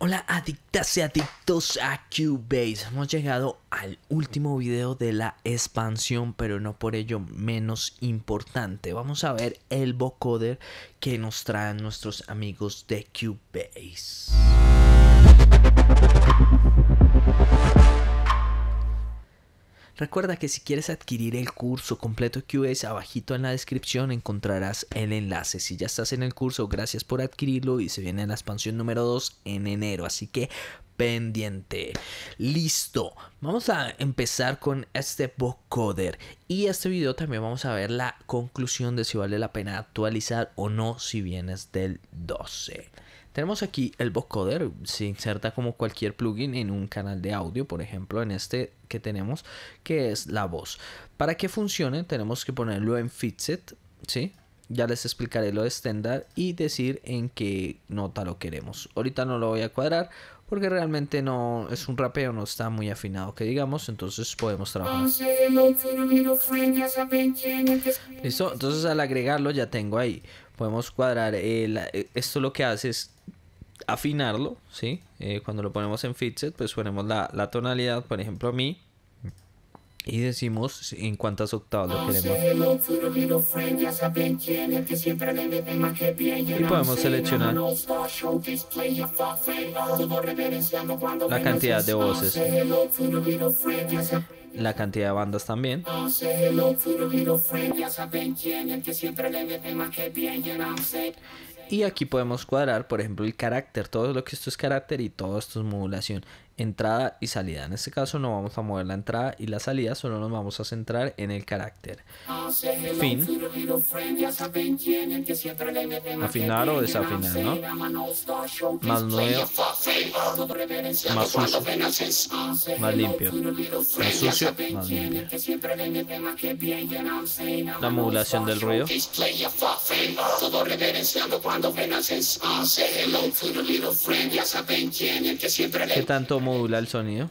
Hola adictas y adictos a Cubase. Hemos llegado al último video de la expansión, pero no por ello menos importante. Vamos a ver el vocoder que nos traen nuestros amigos de Cubase. Recuerda que si quieres adquirir el curso completo QS, abajito en la descripción encontrarás el enlace. Si ya estás en el curso, gracias por adquirirlo y se viene la expansión número 2 en enero. Así que pendiente. Listo. Vamos a empezar con este vocoder. Y este video también vamos a ver la conclusión de si vale la pena actualizar o no si vienes del 12. Tenemos aquí el vocoder, se inserta como cualquier plugin en un canal de audio, por ejemplo, en este que tenemos, que es la voz. Para que funcione, tenemos que ponerlo en Fitset, ¿sí? Ya les explicaré lo de estándar y decir en qué nota lo queremos. Ahorita no lo voy a cuadrar porque realmente no es un rapeo, no está muy afinado que digamos, entonces podemos trabajar. Listo, entonces al agregarlo ya tengo ahí. Podemos cuadrar, eh, esto lo que hace es afinarlo, ¿sí? Eh, cuando lo ponemos en Fitset, pues ponemos la, tonalidad, por ejemplo, a mi, y decimos en cuántas octavas lo queremos. Y podemos seleccionar la cantidad de voces, la cantidad de bandas también. Y aquí podemos cuadrar, por ejemplo, el carácter, todo lo que esto es carácter y todo esto es modulación entrada y salida. En este caso no vamos a mover la entrada y la salida, solo nos vamos a centrar en el carácter. Fin. Afinar o desafinar, ¿no? Más nuevo. Más sucio. Más limpio. Más sucio, más limpio. La modulación del ruido. ¿Qué tanto modular el sonido.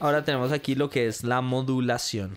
Ahora tenemos aquí lo que es la modulación.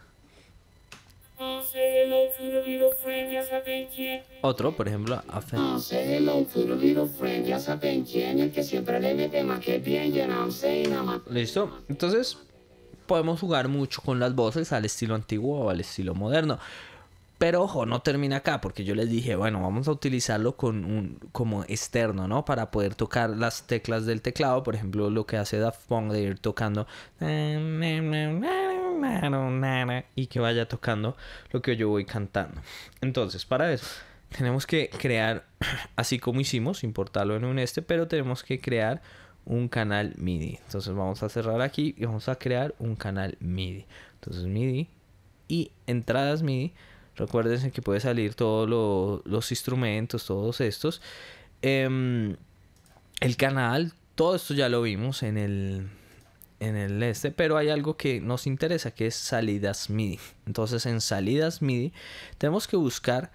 Otro, por ejemplo, hace. Ah, Listo. Entonces, podemos jugar mucho con las voces al estilo antiguo o al estilo moderno. Pero ojo, no termina acá, porque yo les dije, bueno, vamos a utilizarlo con un, como externo, ¿no? Para poder tocar las teclas del teclado, por ejemplo, lo que hace Daft Punk de ir tocando y que vaya tocando lo que yo voy cantando. Entonces, para eso, tenemos que crear, así como hicimos, importarlo en un este, pero tenemos que crear un canal MIDI. Entonces vamos a cerrar aquí y vamos a crear un canal MIDI. Entonces MIDI y entradas MIDI. Recuérdense que puede salir todos los instrumentos, todos estos. Em, el canal, todo esto ya lo vimos en el, en el este, pero hay algo que nos interesa que es salidas MIDI. Entonces en salidas MIDI tenemos que buscar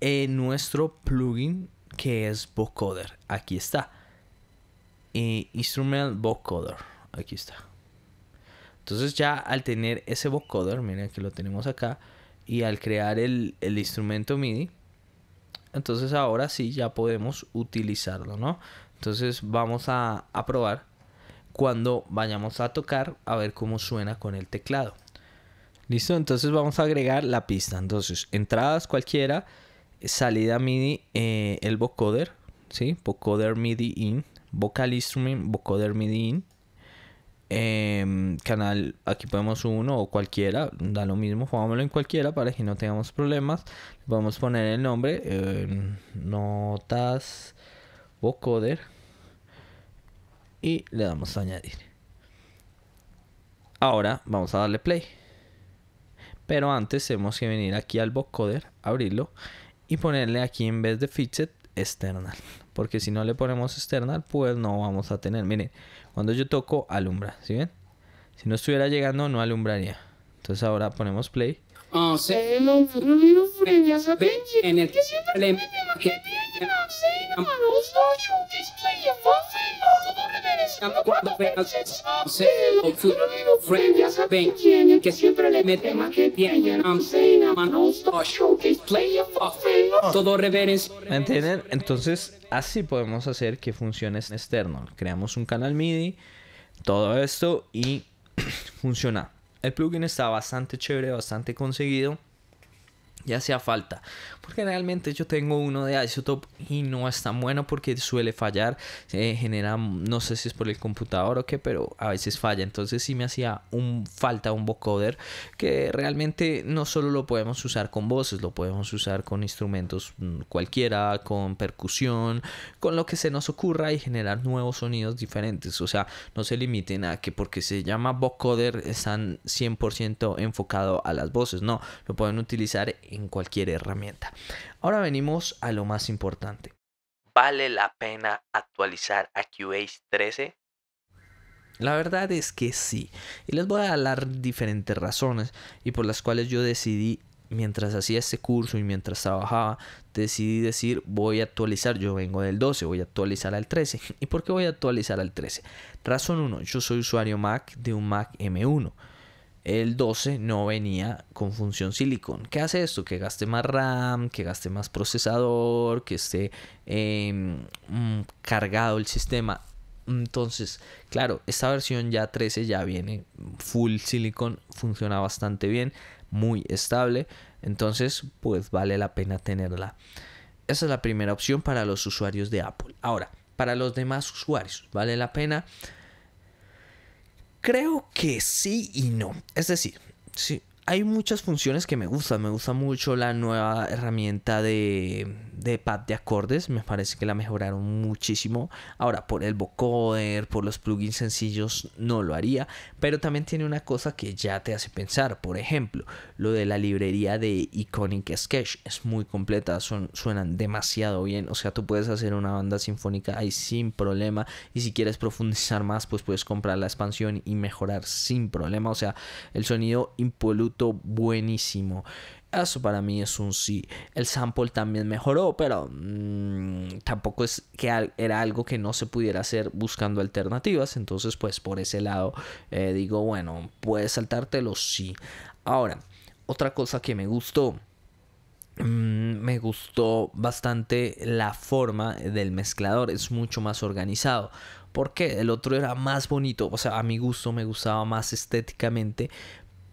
en eh, nuestro plugin que es vocoder. Aquí está. Y instrument vocoder. Aquí está. Entonces ya al tener ese vocoder, miren que lo tenemos acá, y al crear el, instrumento MIDI, entonces ahora sí ya podemos utilizarlo, ¿no? Entonces vamos a, a probar cuando vayamos a tocar a ver cómo suena con el teclado. Listo, entonces vamos a agregar la pista. Entonces, entradas cualquiera, salida MIDI, eh, el vocoder, ¿sí? Vocoder MIDI in, vocal instrument, vocoder MIDI in. Em, canal, aquí podemos uno o cualquiera, da lo mismo, jugámoslo en cualquiera para que no tengamos problemas. Vamos a poner el nombre, notas, vocoder y le damos a añadir. Ahora vamos a darle play. Pero antes tenemos que venir aquí al vocoder, abrirlo y ponerle aquí en vez de fixed external. Porque si no le ponemos external, pues no vamos a tener. Miren, cuando yo toco alumbra, ¿sí bien Si no estuviera llegando, no alumbraría. Entonces ahora ponemos play. ¿entienden? entonces así podemos hacer que funcione externo creamos un canal MIDI todo esto y funciona el plugin está bastante chévere bastante conseguido ya hacía falta. Porque realmente yo tengo uno de Isotope y no es tan bueno porque suele fallar. genera, no sé si es por el computador o qué, pero a veces falla. Entonces sí me hacía un falta un vocoder que realmente no solo lo podemos usar con voces, lo podemos usar con instrumentos mm, cualquiera, con percusión, con lo que se nos ocurra y generar nuevos sonidos diferentes. O sea, no se limiten a que porque se llama vocoder están 100% enfocado a las voces. No, lo pueden utilizar en cualquier herramienta. Ahora venimos a lo más importante. ¿Vale la pena actualizar a QA 13? La verdad es que sí. Y les voy a dar diferentes razones y por las cuales yo decidí mientras hacía este curso y mientras trabajaba, decidí decir voy a actualizar, yo vengo del 12, voy a actualizar al 13. ¿Y por qué voy a actualizar al 13? Razón 1, yo soy usuario Mac de un Mac M1. El 12 no venía con función silicon. ¿Qué hace esto? Que gaste más RAM, que gaste más procesador, que esté em, mm, cargado el sistema. Entonces, claro, esta versión ya 13 ya viene full silicon, funciona bastante bien, muy estable. Entonces, pues vale la pena tenerla. Esa es la primera opción para los usuarios de Apple. Ahora, para los demás usuarios, ¿vale la pena? creo que sí y no. Es decir, sí, hay muchas funciones que me gustan. Me gusta mucho la nueva herramienta de, pad de acordes. Me parece que la mejoraron muchísimo. Ahora, por el vocoder, por los plugins sencillos, no lo haría. Pero también tiene una cosa que ya te hace pensar. Por ejemplo, lo de la librería de Iconic Sketch. Es muy completa. suenan demasiado bien. O sea, tú puedes hacer una banda sinfónica ahí sin problema. Y si quieres profundizar más, pues puedes comprar la expansión y mejorar sin problema. O sea, el sonido impoluto buenísimo. Eso para mí es un sí. El sample también mejoró, pero mm, tampoco es que era algo que no se pudiera hacer buscando alternativas. Entonces, pues por ese lado eh, digo, bueno, puedes saltártelo, sí. Ahora, otra cosa que me gustó mm, me gustó bastante la forma del mezclador, es mucho más organizado. Porque el otro era más bonito, o sea, a mi gusto me gustaba más estéticamente,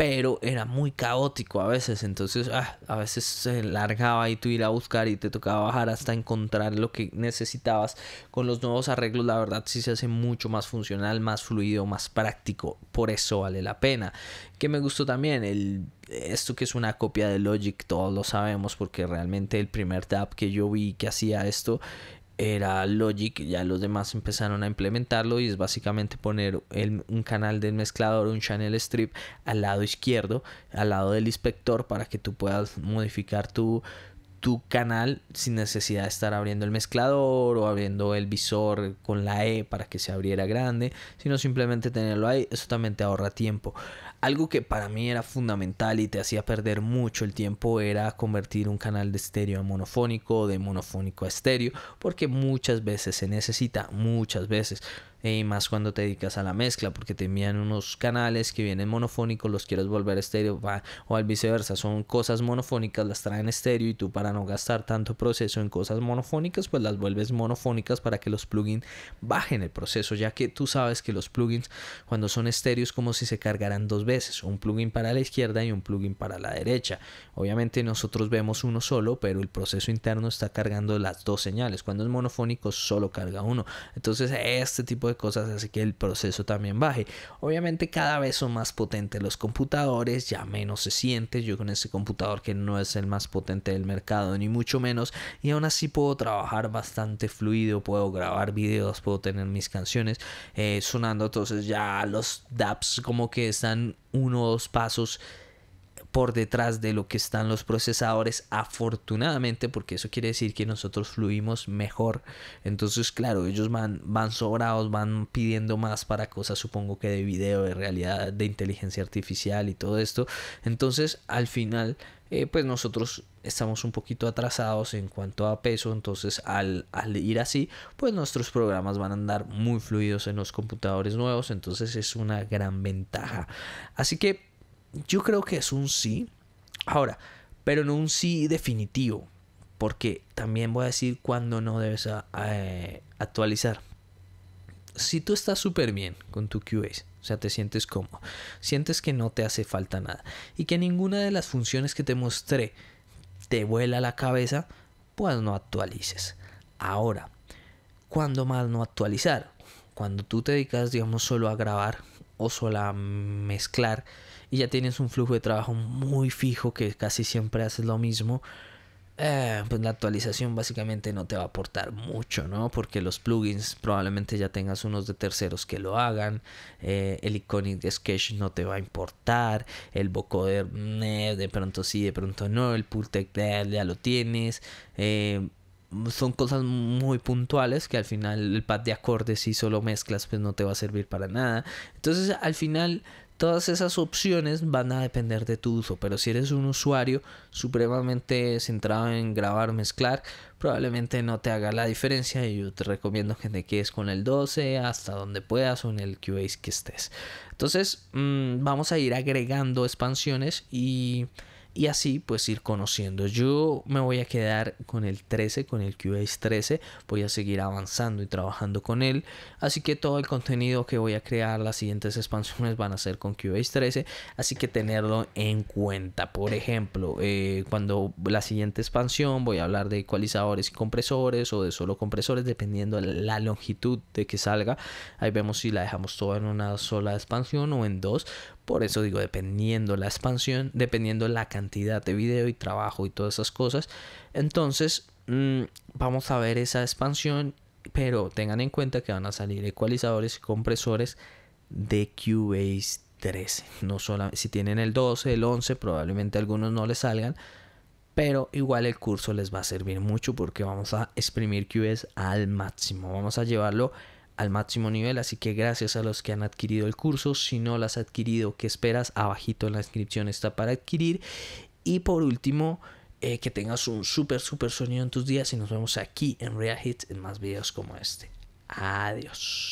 pero era muy caótico a veces, entonces ah, a veces se largaba y tú ir a buscar y te tocaba bajar hasta encontrar lo que necesitabas. Con los nuevos arreglos la verdad sí se hace mucho más funcional, más fluido, más práctico, por eso vale la pena. Que me gustó también el esto que es una copia de Logic, todos lo sabemos porque realmente el primer tab que yo vi que hacía esto era Logic, ya los demás empezaron a implementarlo y es básicamente poner un canal del mezclador, un channel strip al lado izquierdo, al lado del inspector para que tú puedas modificar tu, tu canal sin necesidad de estar abriendo el mezclador o abriendo el visor con la E para que se abriera grande, sino simplemente tenerlo ahí, eso también te ahorra tiempo. Algo que para mí era fundamental y te hacía perder mucho el tiempo era convertir un canal de estéreo a monofónico, o de monofónico a estéreo, porque muchas veces se necesita, muchas veces y más cuando te dedicas a la mezcla, porque te envían unos canales que vienen monofónicos, los quieres volver estéreo o al viceversa, son cosas monofónicas, las traen estéreo y tú para no gastar tanto proceso en cosas monofónicas, pues las vuelves monofónicas para que los plugins bajen el proceso, ya que tú sabes que los plugins cuando son estéreos como si se cargaran dos veces, un plugin para la izquierda y un plugin para la derecha. Obviamente nosotros vemos uno solo, pero el proceso interno está cargando las dos señales. Cuando es monofónico solo carga uno. Entonces este tipo de cosas así que el proceso también baje. Obviamente cada vez son más potentes los computadores, ya menos se siente. Yo con este computador que no es el más potente del mercado, ni mucho menos, y aún así puedo trabajar bastante fluido, puedo grabar videos, puedo tener mis canciones eh, sonando. Entonces ya los DAPs como que están uno o dos pasos por detrás de lo que están los procesadores, afortunadamente, porque eso quiere decir que nosotros fluimos mejor. Entonces, claro, ellos van, van sobrados, van pidiendo más para cosas, supongo que de video, de realidad, de inteligencia artificial y todo esto. Entonces, al final, eh, pues nosotros estamos un poquito atrasados en cuanto a peso, entonces al, al, ir así, pues nuestros programas van a andar muy fluidos en los computadores nuevos, entonces es una gran ventaja. Así que yo creo que es un sí. Ahora, pero no un sí definitivo. Porque también voy a decir cuándo no debes ah, eh, actualizar. Si tú estás súper bien con tu QA, o sea, te sientes cómodo, sientes que no te hace falta nada y que ninguna de las funciones que te mostré te vuela la cabeza, pues no actualices. Ahora, ¿cuándo más no actualizar? Cuando tú te dedicas, digamos, solo a grabar o solo a mezclar y ya tienes un flujo de trabajo muy fijo que casi siempre haces lo mismo, eh, pues la actualización básicamente no te va a aportar mucho, ¿no? Porque los plugins probablemente ya tengas unos de terceros que lo hagan, eh, el Iconic Sketch no te va a importar, el vocoder eh, de pronto sí, de pronto no, el pull tech ya lo tienes, son cosas muy puntuales que al final el pad de acordes si solo mezclas pues no te va a servir para nada. Entonces al final Todas esas opciones van a depender de tu uso, pero si eres un usuario supremamente centrado en grabar, mezclar, probablemente no te haga la diferencia y yo te recomiendo que te quedes con el 12 hasta donde puedas o en el QA que estés. Entonces mm, vamos a ir agregando expansiones y y así pues ir conociendo. Yo me voy a quedar con el 13, con el QX 13, voy a seguir avanzando y trabajando con él, así que todo el contenido que voy a crear, las siguientes expansiones van a ser con QX 13, así que tenerlo en cuenta. Por ejemplo, eh, cuando la siguiente expansión voy a hablar de ecualizadores y compresores o de solo compresores, dependiendo la longitud de que salga, ahí vemos si la dejamos toda en una sola expansión o en dos por eso digo, dependiendo la expansión, dependiendo la cantidad de video y trabajo y todas esas cosas. Entonces, mm, vamos a ver esa expansión, pero tengan en cuenta que van a salir ecualizadores y compresores de Cubase 13. No solo si tienen el 12, el 11, probablemente algunos no les salgan. Pero igual el curso les va a servir mucho porque vamos a exprimir QBase al máximo. Vamos a llevarlo al máximo nivel, así que gracias a los que han adquirido el curso, si no lo has adquirido, ¿qué esperas? Abajito en la inscripción está para adquirir. Y por último, eh, que tengas un súper, súper sonido en tus días y nos vemos aquí en Real Hits en más videos como este. Adiós.